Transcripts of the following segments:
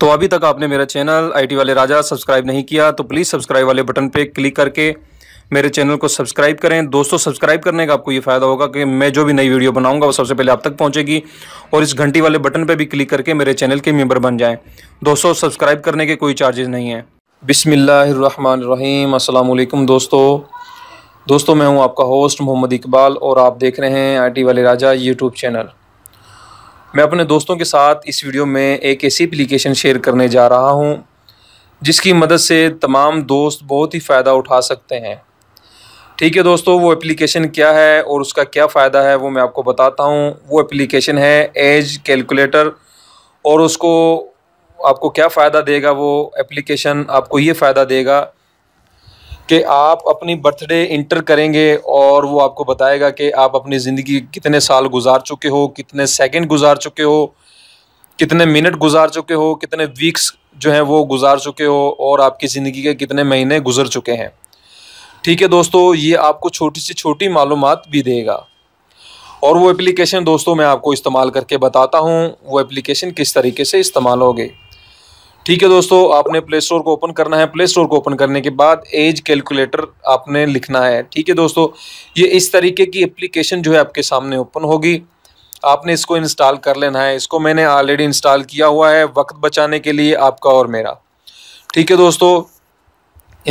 तो अभी तक आपने मेरा चैनल आईटी वाले राजा सब्सक्राइब नहीं किया तो प्लीज़ सब्सक्राइब वाले बटन पे क्लिक करके मेरे चैनल को सब्सक्राइब करें दोस्तों सब्सक्राइब करने का आपको ये फ़ायदा होगा कि मैं जो भी नई वीडियो बनाऊंगा वो सबसे पहले आप तक पहुंचेगी और इस घंटी वाले बटन पे भी क्लिक करके मेरे चैनल के मेंबर बन जाएं दोस्तों सब्सक्राइब करने के कोई चार्जेस नहीं है बिसमीम अल्लाम दोस्तों दोस्तों मैं हूँ आपका होस्ट मोहम्मद इकबाल और आप देख रहे हैं आई वाले राजा यूट्यूब चैनल मैं अपने दोस्तों के साथ इस वीडियो में एक ऐसी एप्लीकेशन शेयर करने जा रहा हूँ जिसकी मदद से तमाम दोस्त बहुत ही फ़ायदा उठा सकते हैं ठीक है दोस्तों वो एप्लीकेशन क्या है और उसका क्या फ़ायदा है वो मैं आपको बताता हूँ वो एप्लीकेशन है एज कैलकुलेटर और उसको आपको क्या फ़ायदा देगा वो एप्लीकेशन आपको ये फ़ायदा देगा कि आप अपनी बर्थडे इंटर करेंगे और वो आपको बताएगा कि आप अपनी ज़िंदगी कितने साल गुजार चुके हो कितने सेकंड गुजार चुके हो कितने मिनट गुजार चुके हो कितने वीक्स जो हैं वो गुजार चुके हो और आपकी ज़िंदगी के कितने महीने गुजर चुके हैं ठीक है दोस्तों ये आपको छोटी सी छोटी मालूम भी देगा और वो एप्लीकेशन दोस्तों मैं आपको इस्तेमाल करके बताता हूँ वो एप्लीकेशन किस तरीके से इस्तेमाल होगी ठीक है दोस्तों आपने प्ले स्टोर को ओपन करना है प्ले स्टोर को ओपन करने के बाद एज कैलकुलेटर आपने लिखना है ठीक है दोस्तों ये इस तरीके की एप्लीकेशन जो है आपके सामने ओपन होगी आपने इसको इंस्टॉल कर लेना है इसको मैंने ऑलरेडी इंस्टॉल किया हुआ है वक्त बचाने के लिए आपका और मेरा ठीक है दोस्तों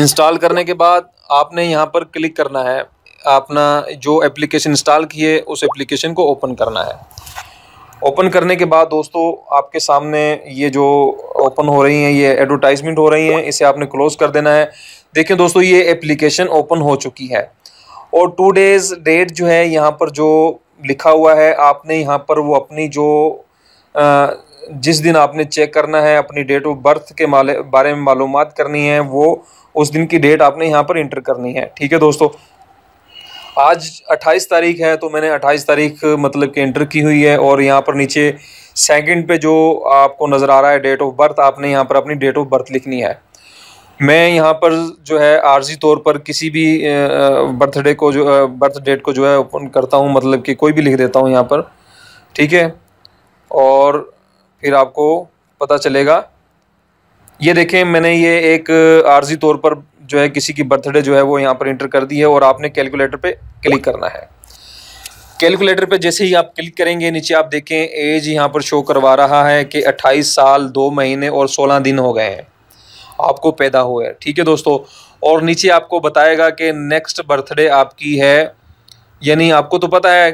इंस्टॉल करने के बाद आपने यहाँ पर क्लिक करना है अपना जो एप्लीकेशन इंस्टॉल किए उस एप्लीकेशन को ओपन करना है ओपन करने के बाद दोस्तों आपके सामने ये जो ओपन हो रही हैं ये एडवर्टाइजमेंट हो रही हैं इसे आपने क्लोज़ कर देना है देखें दोस्तों ये एप्लीकेशन ओपन हो चुकी है और टू डेज़ डेट जो है यहाँ पर जो लिखा हुआ है आपने यहाँ पर वो अपनी जो जिस दिन आपने चेक करना है अपनी डेट ऑफ बर्थ के बारे में मालूम करनी है वो उस दिन की डेट आपने यहाँ पर इंटर करनी है ठीक है दोस्तों आज 28 तारीख है तो मैंने 28 तारीख मतलब कि एंटर की हुई है और यहाँ पर नीचे सेकंड पे जो आपको नज़र आ रहा है डेट ऑफ बर्थ आपने यहाँ पर अपनी डेट ऑफ बर्थ लिखनी है मैं यहाँ पर जो है आर्जी तौर पर किसी भी बर्थडे को जो बर्थ डेट को जो है ओपन करता हूँ मतलब कि कोई भी लिख देता हूँ यहाँ पर ठीक है और फिर आपको पता चलेगा ये देखें मैंने ये एक आर्जी तौर पर जो है किसी की बर्थडे जो है वो यहाँ पर इंटर कर दी है और आपने कैलकुलेटर पे क्लिक करना है कैलकुलेटर पे जैसे ही आप क्लिक करेंगे नीचे आप देखें एज यहाँ पर शो करवा रहा है कि 28 साल दो महीने और 16 दिन हो गए हैं आपको पैदा हुआ है ठीक है दोस्तों और नीचे आपको बताएगा कि नेक्स्ट बर्थडे आपकी है यानी आपको तो पता है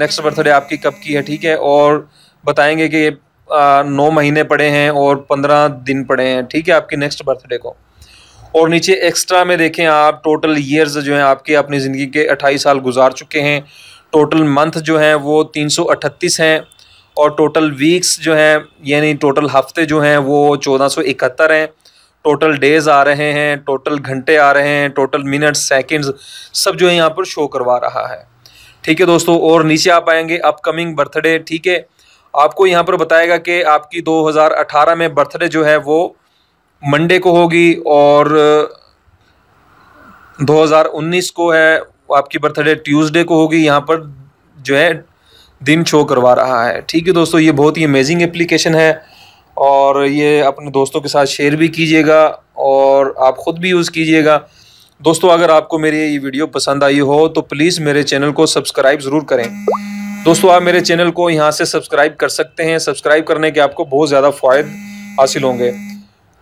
नेक्स्ट बर्थडे आपकी कब की है ठीक है और बताएंगे कि नौ महीने पड़े हैं और पंद्रह दिन पड़े हैं ठीक है आपकी नेक्स्ट बर्थडे को और नीचे एक्स्ट्रा में देखें आप टोटल ईयर्स जो हैं आपके अपनी ज़िंदगी के अट्ठाईस साल गुजार चुके हैं टोटल मंथ जो हैं वो तीन हैं और टोटल वीक्स जो हैं यानी टोटल हफ्ते जो हैं वो चौदह हैं टोटल डेज़ आ रहे हैं टोटल घंटे आ रहे हैं टोटल मिनट्स सेकेंड्स सब जो है यहाँ पर शो करवा रहा है ठीक है दोस्तों और नीचे आप आएंगे अपकमिंग बर्थडे ठीक है आपको यहाँ पर बताएगा कि आपकी 2018 में बर्थडे जो है वो मंडे को होगी और 2019 को है आपकी बर्थडे ट्यूसडे को होगी यहाँ पर जो है दिन शो करवा रहा है ठीक है दोस्तों ये बहुत ही अमेजिंग एप्लीकेशन है और ये अपने दोस्तों के साथ शेयर भी कीजिएगा और आप ख़ुद भी यूज़ कीजिएगा दोस्तों अगर आपको मेरी ये वीडियो पसंद आई हो तो प्लीज़ मेरे चैनल को सब्सक्राइब ज़रूर करें दोस्तों आप मेरे चैनल को यहाँ से सब्सक्राइब कर सकते हैं सब्सक्राइब करने के आपको बहुत ज़्यादा फ़ायदे हासिल होंगे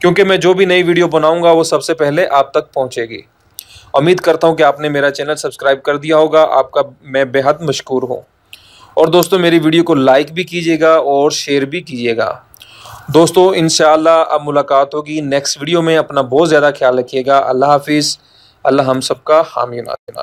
क्योंकि मैं जो भी नई वीडियो बनाऊंगा वो सबसे पहले आप तक पहुंचेगी उम्मीद करता हूं कि आपने मेरा चैनल सब्सक्राइब कर दिया होगा आपका मैं बेहद मशहूर हूं और दोस्तों मेरी वीडियो को लाइक भी कीजिएगा और शेयर भी कीजिएगा दोस्तों इन अब मुलाकात होगी नेक्स्ट वीडियो में अपना बहुत ज़्यादा ख्याल रखिएगा अल्लाह हाफिज़ अल्लाह हम सबका हामी